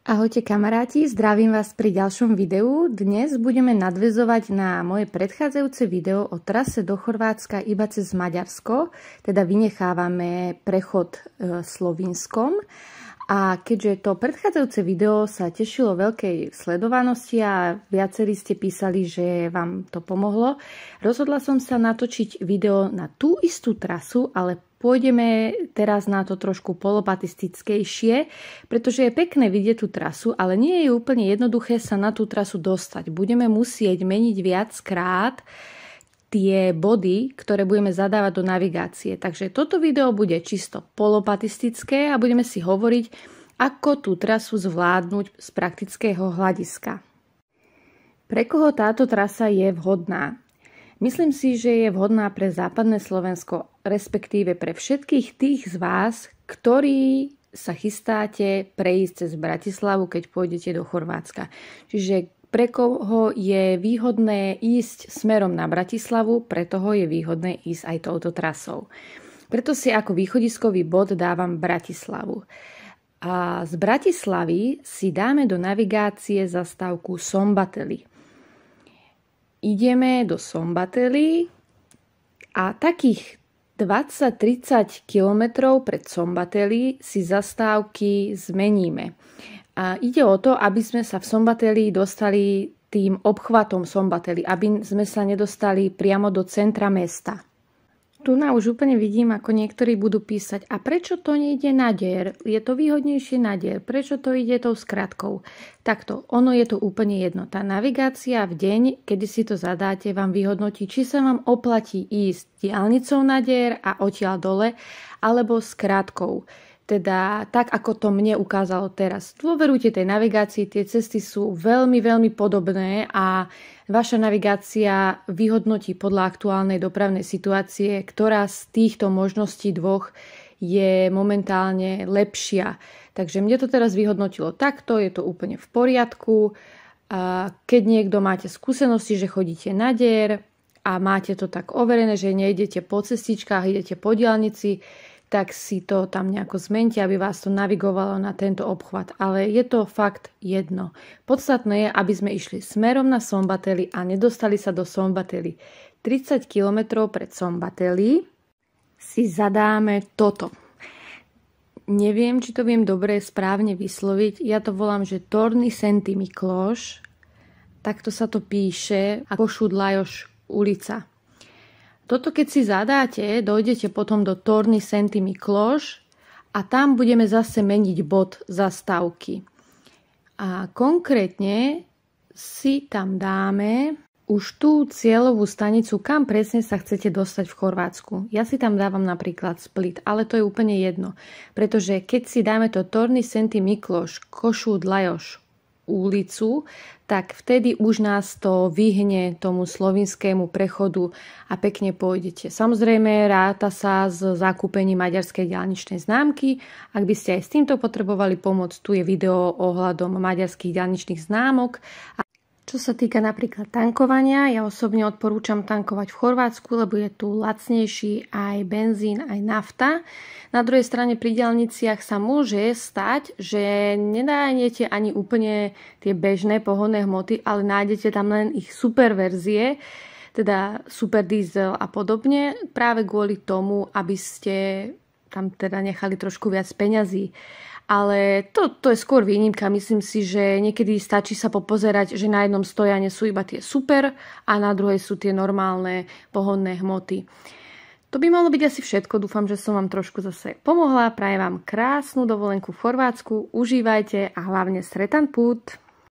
Ahojte kamaráti, zdravím vás pri ďalšom videu. Dnes budeme nadvezovať na moje predchádzajúce video o trase do Chorvátska iba cez Maďarsko, teda vynechávame prechod e, Slovinskom. A keďže to predchádzajúce video sa tešilo veľkej sledovanosti a viacerí ste písali, že vám to pomohlo, rozhodla som sa natočiť video na tú istú trasu, ale Pôjdeme teraz na to trošku polopatistickejšie, pretože je pekné vidieť tú trasu, ale nie je úplne jednoduché sa na tú trasu dostať. Budeme musieť meniť viackrát tie body, ktoré budeme zadávať do navigácie. Takže toto video bude čisto polopatistické a budeme si hovoriť, ako tú trasu zvládnuť z praktického hľadiska. Pre koho táto trasa je vhodná? Myslím si, že je vhodná pre západné Slovensko, respektíve pre všetkých tých z vás, ktorí sa chystáte prejsť cez Bratislavu, keď pôjdete do Chorvátska. Čiže pre koho je výhodné ísť smerom na Bratislavu, pre toho je výhodné ísť aj touto trasou. Preto si ako východiskový bod dávam Bratislavu. A z Bratislavy si dáme do navigácie zastávku Sombateli ideme do Sombately a takých 20-30 kilometrov pred Sombateli si zastávky zmeníme. A ide o to, aby sme sa v Sombateli dostali tým obchvatom Sombateli, aby sme sa nedostali priamo do centra mesta. Tu na už úplne vidím, ako niektorí budú písať, a prečo to nejde na dier? Je to výhodnejšie na dier? Prečo to ide tou skratkou? Takto, ono je to úplne jedno. Tá navigácia v deň, kedy si to zadáte, vám vyhodnotí, či sa vám oplatí ísť diálnicou na dier a odtiaľ dole, alebo skratkou teda tak, ako to mne ukázalo teraz. Dôverujte tej navigácii, tie cesty sú veľmi, veľmi podobné a vaša navigácia vyhodnotí podľa aktuálnej dopravnej situácie, ktorá z týchto možností dvoch je momentálne lepšia. Takže mne to teraz vyhodnotilo takto, je to úplne v poriadku. Keď niekto máte skúsenosti, že chodíte na dier a máte to tak overené, že nejdete po cestičkách, idete po diálnici, tak si to tam nejako zmente, aby vás to navigovalo na tento obchvat. Ale je to fakt jedno. Podstatné je, aby sme išli smerom na Sombateli a nedostali sa do Sombateli. 30 km pred Sombateli si zadáme toto. Neviem, či to viem dobre správne vysloviť. Ja to volám, že Torny Senti Mikloš. Takto sa to píše a Košud Lajoš ulica. Toto keď si zadáte, dojdete potom do Torny Sentimi Kloš a tam budeme zase meniť bod zastávky. A konkrétne si tam dáme už tú cieľovú stanicu, kam presne sa chcete dostať v Chorvátsku. Ja si tam dávam napríklad Split, ale to je úplne jedno. Pretože keď si dáme to Torny Senti Mikloš, Košút Lajoš, ulicu, tak vtedy už nás to vyhne tomu slovinskému prechodu a pekne pôjdete. Samozrejme ráta sa s zakúpením maďarskej ďalničnej známky. Ak by ste aj s týmto potrebovali pomoc, tu je video ohľadom maďarských ďalničných známok. Čo sa týka napríklad tankovania, ja osobne odporúčam tankovať v Chorvátsku, lebo je tu lacnejší aj benzín, aj nafta. Na druhej strane pri dielniciach sa môže stať, že nenájdete ani úplne tie bežné pohonné hmoty, ale nájdete tam len ich super verzie, teda super diesel a podobne, práve kvôli tomu, aby ste tam teda nechali trošku viac peňazí. Ale to, to je skôr výnimka. Myslím si, že niekedy stačí sa popozerať, že na jednom stojane sú iba tie super a na druhej sú tie normálne pohodné hmoty. To by malo byť asi všetko. Dúfam, že som vám trošku zase pomohla. Prajem vám krásnu dovolenku v Chorvátsku. Užívajte a hlavne sretan put!